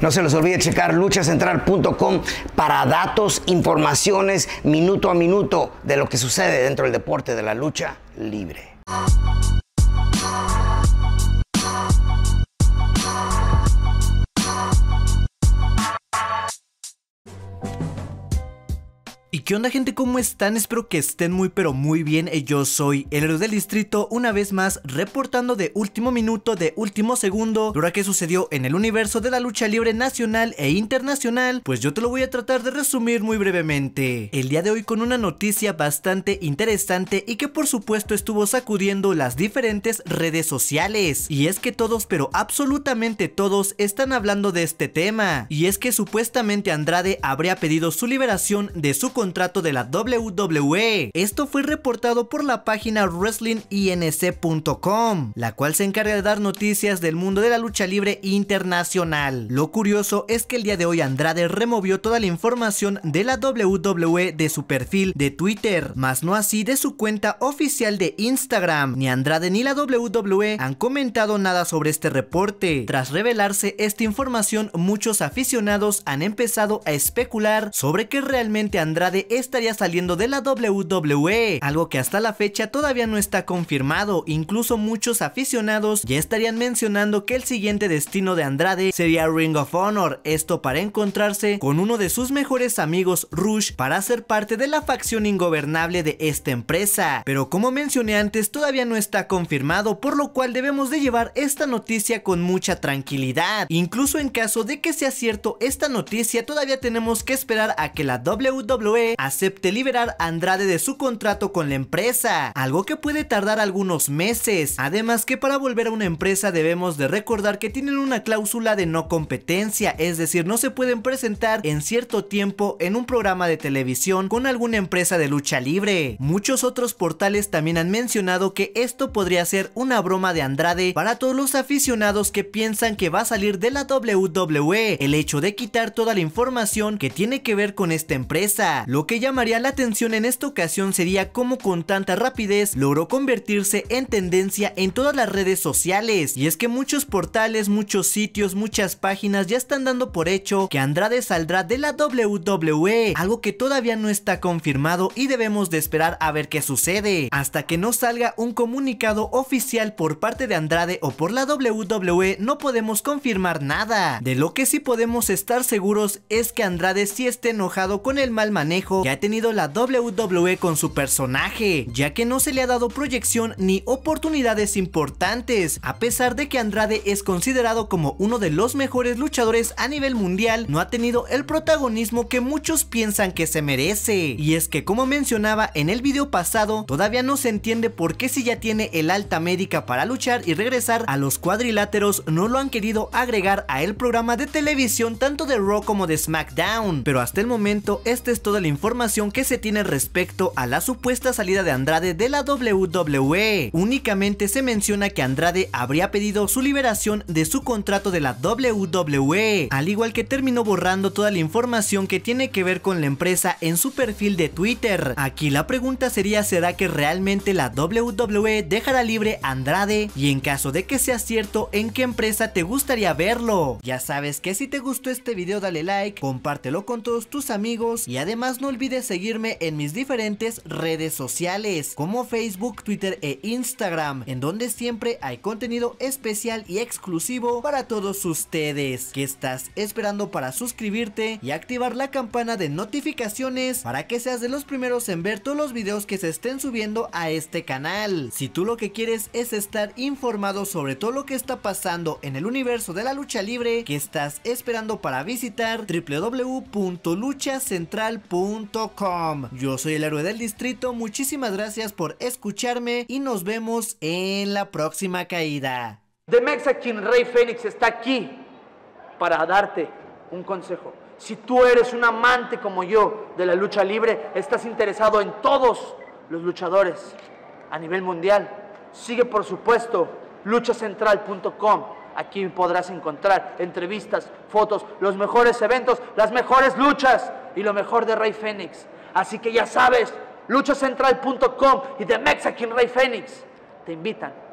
No se les olvide checar luchacentral.com para datos, informaciones minuto a minuto de lo que sucede dentro del deporte de la lucha libre. ¿Y qué onda gente? ¿Cómo están? Espero que estén muy pero muy bien. Eh, yo soy el héroe del distrito, una vez más reportando de último minuto, de último segundo, lo que sucedió en el universo de la lucha libre nacional e internacional, pues yo te lo voy a tratar de resumir muy brevemente. El día de hoy con una noticia bastante interesante y que por supuesto estuvo sacudiendo las diferentes redes sociales. Y es que todos, pero absolutamente todos, están hablando de este tema. Y es que supuestamente Andrade habría pedido su liberación de su contrato de la WWE. Esto fue reportado por la página WrestlingINC.com, la cual se encarga de dar noticias del mundo de la lucha libre internacional. Lo curioso es que el día de hoy Andrade removió toda la información de la WWE de su perfil de Twitter, más no así de su cuenta oficial de Instagram. Ni Andrade ni la WWE han comentado nada sobre este reporte. Tras revelarse esta información, muchos aficionados han empezado a especular sobre que realmente Andrade Andrade estaría saliendo de la WWE, algo que hasta la fecha todavía no está confirmado, incluso muchos aficionados ya estarían mencionando que el siguiente destino de Andrade sería Ring of Honor, esto para encontrarse con uno de sus mejores amigos Rush para ser parte de la facción ingobernable de esta empresa, pero como mencioné antes todavía no está confirmado, por lo cual debemos de llevar esta noticia con mucha tranquilidad, incluso en caso de que sea cierto esta noticia todavía tenemos que esperar a que la WWE acepte liberar a Andrade de su contrato con la empresa, algo que puede tardar algunos meses. Además que para volver a una empresa debemos de recordar que tienen una cláusula de no competencia, es decir, no se pueden presentar en cierto tiempo en un programa de televisión con alguna empresa de lucha libre. Muchos otros portales también han mencionado que esto podría ser una broma de Andrade para todos los aficionados que piensan que va a salir de la WWE, el hecho de quitar toda la información que tiene que ver con esta empresa. Lo que llamaría la atención en esta ocasión sería cómo con tanta rapidez logró convertirse en tendencia en todas las redes sociales. Y es que muchos portales, muchos sitios, muchas páginas ya están dando por hecho que Andrade saldrá de la WWE, algo que todavía no está confirmado y debemos de esperar a ver qué sucede. Hasta que no salga un comunicado oficial por parte de Andrade o por la WWE no podemos confirmar nada. De lo que sí podemos estar seguros es que Andrade sí esté enojado con el mal manejo ha tenido la WWE con su personaje, ya que no se le ha dado proyección ni oportunidades importantes, a pesar de que Andrade es considerado como uno de los mejores luchadores a nivel mundial, no ha tenido el protagonismo que muchos piensan que se merece. Y es que como mencionaba en el video pasado, todavía no se entiende por qué si ya tiene el alta médica para luchar y regresar a los cuadriláteros no lo han querido agregar a el programa de televisión tanto de Raw como de SmackDown. Pero hasta el momento este es todo el información que se tiene respecto a la supuesta salida de Andrade de la WWE. Únicamente se menciona que Andrade habría pedido su liberación de su contrato de la WWE, al igual que terminó borrando toda la información que tiene que ver con la empresa en su perfil de Twitter. Aquí la pregunta sería, ¿será que realmente la WWE dejará libre a Andrade? Y en caso de que sea cierto, ¿en qué empresa te gustaría verlo? Ya sabes que si te gustó este video dale like, compártelo con todos tus amigos y además no olvides seguirme en mis diferentes redes sociales como Facebook, Twitter e Instagram, en donde siempre hay contenido especial y exclusivo para todos ustedes. ¿Qué estás esperando para suscribirte y activar la campana de notificaciones para que seas de los primeros en ver todos los videos que se estén subiendo a este canal? Si tú lo que quieres es estar informado sobre todo lo que está pasando en el universo de la lucha libre, que estás esperando para visitar www.luchacentral.com yo soy el héroe del distrito, muchísimas gracias por escucharme y nos vemos en la próxima caída. The Mexican Rey Fénix está aquí para darte un consejo. Si tú eres un amante como yo de la lucha libre, estás interesado en todos los luchadores a nivel mundial, sigue por supuesto luchacentral.com. Aquí podrás encontrar entrevistas, fotos, los mejores eventos, las mejores luchas y lo mejor de Rey Fénix. Así que ya sabes, luchacentral.com y The Mexican Rey Fénix te invitan